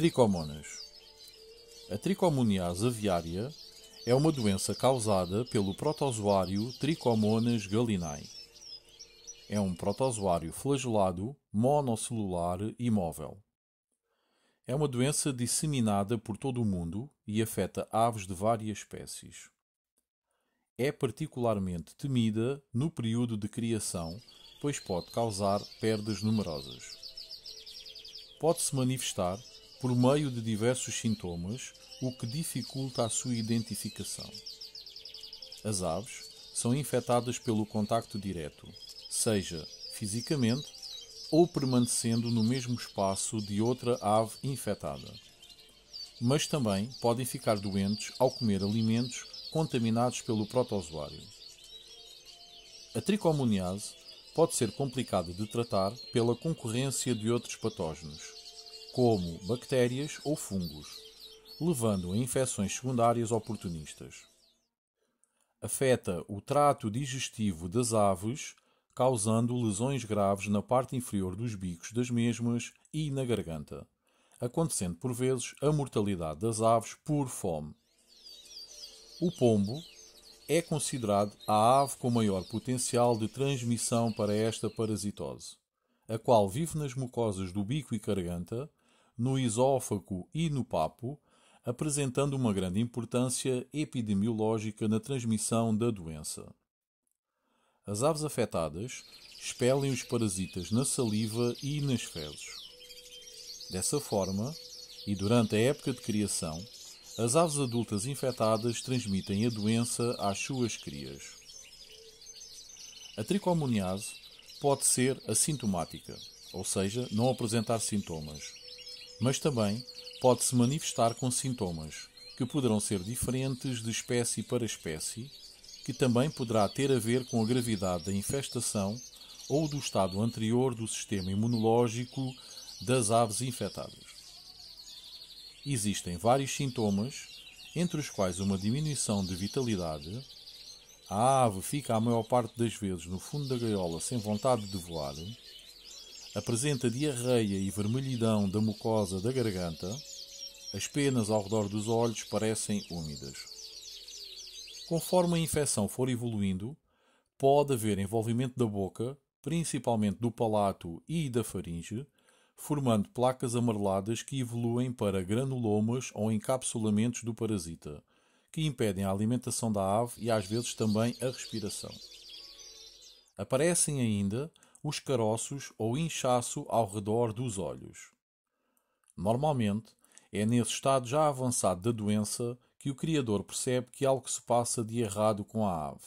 Tricomonas. A tricomoniase aviária é uma doença causada pelo protozoário Tricomonas gallinae. É um protozoário flagelado, monocelular e móvel. É uma doença disseminada por todo o mundo e afeta aves de várias espécies. É particularmente temida no período de criação, pois pode causar perdas numerosas. Pode-se manifestar por meio de diversos sintomas, o que dificulta a sua identificação. As aves são infectadas pelo contacto direto, seja fisicamente ou permanecendo no mesmo espaço de outra ave infectada. Mas também podem ficar doentes ao comer alimentos contaminados pelo protozoário. A tricomoniase pode ser complicada de tratar pela concorrência de outros patógenos, como bactérias ou fungos, levando a infecções secundárias oportunistas. Afeta o trato digestivo das aves, causando lesões graves na parte inferior dos bicos das mesmas e na garganta, acontecendo por vezes a mortalidade das aves por fome. O pombo é considerado a ave com maior potencial de transmissão para esta parasitose, a qual vive nas mucosas do bico e garganta, no esófago e no papo, apresentando uma grande importância epidemiológica na transmissão da doença. As aves afetadas expelem os parasitas na saliva e nas fezes. Dessa forma, e durante a época de criação, as aves adultas infectadas transmitem a doença às suas crias. A tricomoniase pode ser assintomática, ou seja, não apresentar sintomas mas também pode-se manifestar com sintomas que poderão ser diferentes de espécie para espécie, que também poderá ter a ver com a gravidade da infestação ou do estado anterior do sistema imunológico das aves infectadas. Existem vários sintomas, entre os quais uma diminuição de vitalidade, a ave fica a maior parte das vezes no fundo da gaiola sem vontade de voar, apresenta diarreia e vermelhidão da mucosa da garganta, as penas ao redor dos olhos parecem úmidas. Conforme a infecção for evoluindo, pode haver envolvimento da boca, principalmente do palato e da faringe, formando placas amareladas que evoluem para granulomas ou encapsulamentos do parasita, que impedem a alimentação da ave e às vezes também a respiração. Aparecem ainda os caroços ou inchaço ao redor dos olhos. Normalmente, é nesse estado já avançado da doença que o criador percebe que algo se passa de errado com a ave.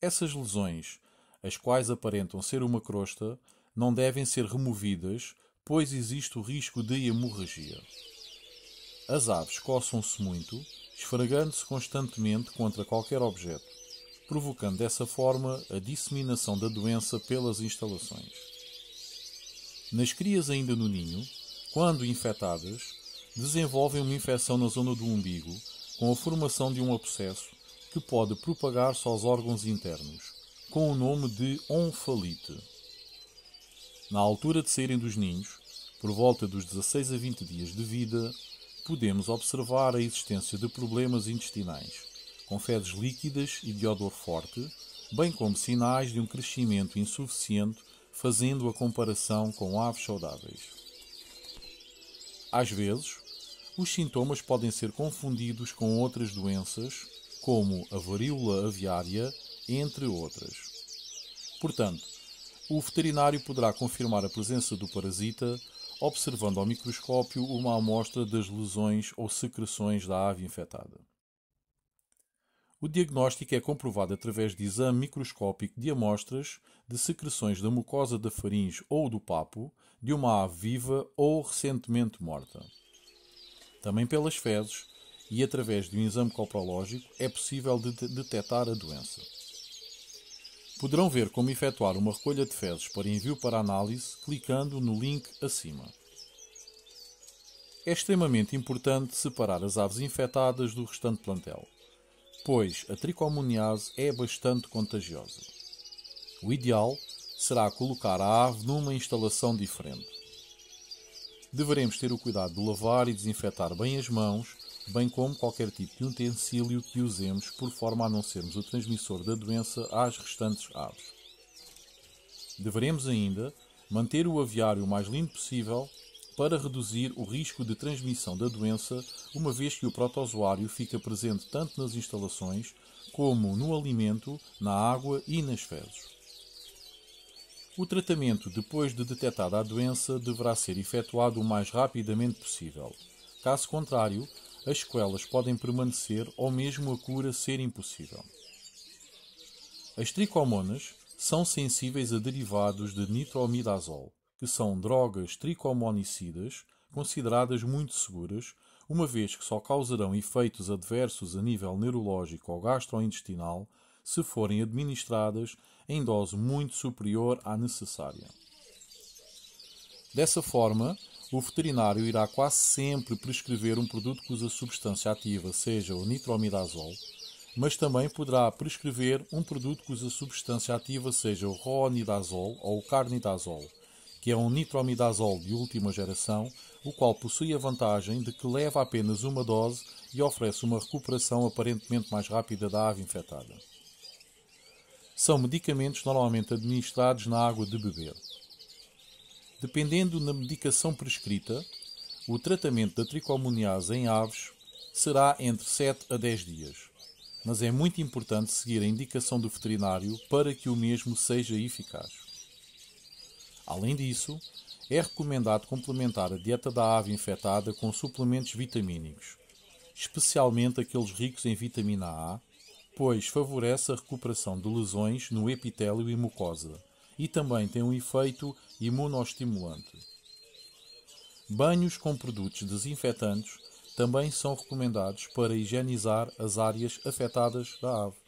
Essas lesões, as quais aparentam ser uma crosta, não devem ser removidas, pois existe o risco de hemorragia. As aves coçam-se muito, esfregando-se constantemente contra qualquer objeto provocando dessa forma a disseminação da doença pelas instalações. Nas crias ainda no ninho, quando infectadas, desenvolvem uma infecção na zona do umbigo, com a formação de um abscesso que pode propagar-se aos órgãos internos, com o nome de onfalite. Na altura de saírem dos ninhos, por volta dos 16 a 20 dias de vida, podemos observar a existência de problemas intestinais, com fezes líquidas e de odor forte, bem como sinais de um crescimento insuficiente, fazendo a comparação com aves saudáveis. Às vezes, os sintomas podem ser confundidos com outras doenças, como a varíola aviária, entre outras. Portanto, o veterinário poderá confirmar a presença do parasita observando ao microscópio uma amostra das lesões ou secreções da ave infectada. O diagnóstico é comprovado através de exame microscópico de amostras de secreções da mucosa da faringe ou do papo de uma ave viva ou recentemente morta. Também pelas fezes e através de um exame coprológico é possível de detectar a doença. Poderão ver como efetuar uma recolha de fezes para envio para análise clicando no link acima. É extremamente importante separar as aves infectadas do restante plantel pois a tricomoníase é bastante contagiosa. O ideal será colocar a ave numa instalação diferente. Deveremos ter o cuidado de lavar e desinfetar bem as mãos, bem como qualquer tipo de utensílio que usemos, por forma a não sermos o transmissor da doença às restantes aves. Deveremos ainda manter o aviário o mais limpo possível para reduzir o risco de transmissão da doença, uma vez que o protozoário fica presente tanto nas instalações como no alimento, na água e nas fezes. O tratamento, depois de detectada a doença, deverá ser efetuado o mais rapidamente possível. Caso contrário, as sequelas podem permanecer ou mesmo a cura ser impossível. As tricomonas são sensíveis a derivados de nitromidazol, que são drogas tricomonicidas consideradas muito seguras, uma vez que só causarão efeitos adversos a nível neurológico ou gastrointestinal se forem administradas em dose muito superior à necessária. Dessa forma, o veterinário irá quase sempre prescrever um produto cuja substância ativa seja o nitromidazol, mas também poderá prescrever um produto cuja substância ativa seja o roanidazol ou o carnidazol, que é um nitromidazol de última geração, o qual possui a vantagem de que leva apenas uma dose e oferece uma recuperação aparentemente mais rápida da ave infectada. São medicamentos normalmente administrados na água de beber. Dependendo da medicação prescrita, o tratamento da tricomoniase em aves será entre 7 a 10 dias, mas é muito importante seguir a indicação do veterinário para que o mesmo seja eficaz. Além disso, é recomendado complementar a dieta da ave infectada com suplementos vitamínicos, especialmente aqueles ricos em vitamina A, pois favorece a recuperação de lesões no epitélio e mucosa e também tem um efeito imunostimulante. Banhos com produtos desinfetantes também são recomendados para higienizar as áreas afetadas da ave.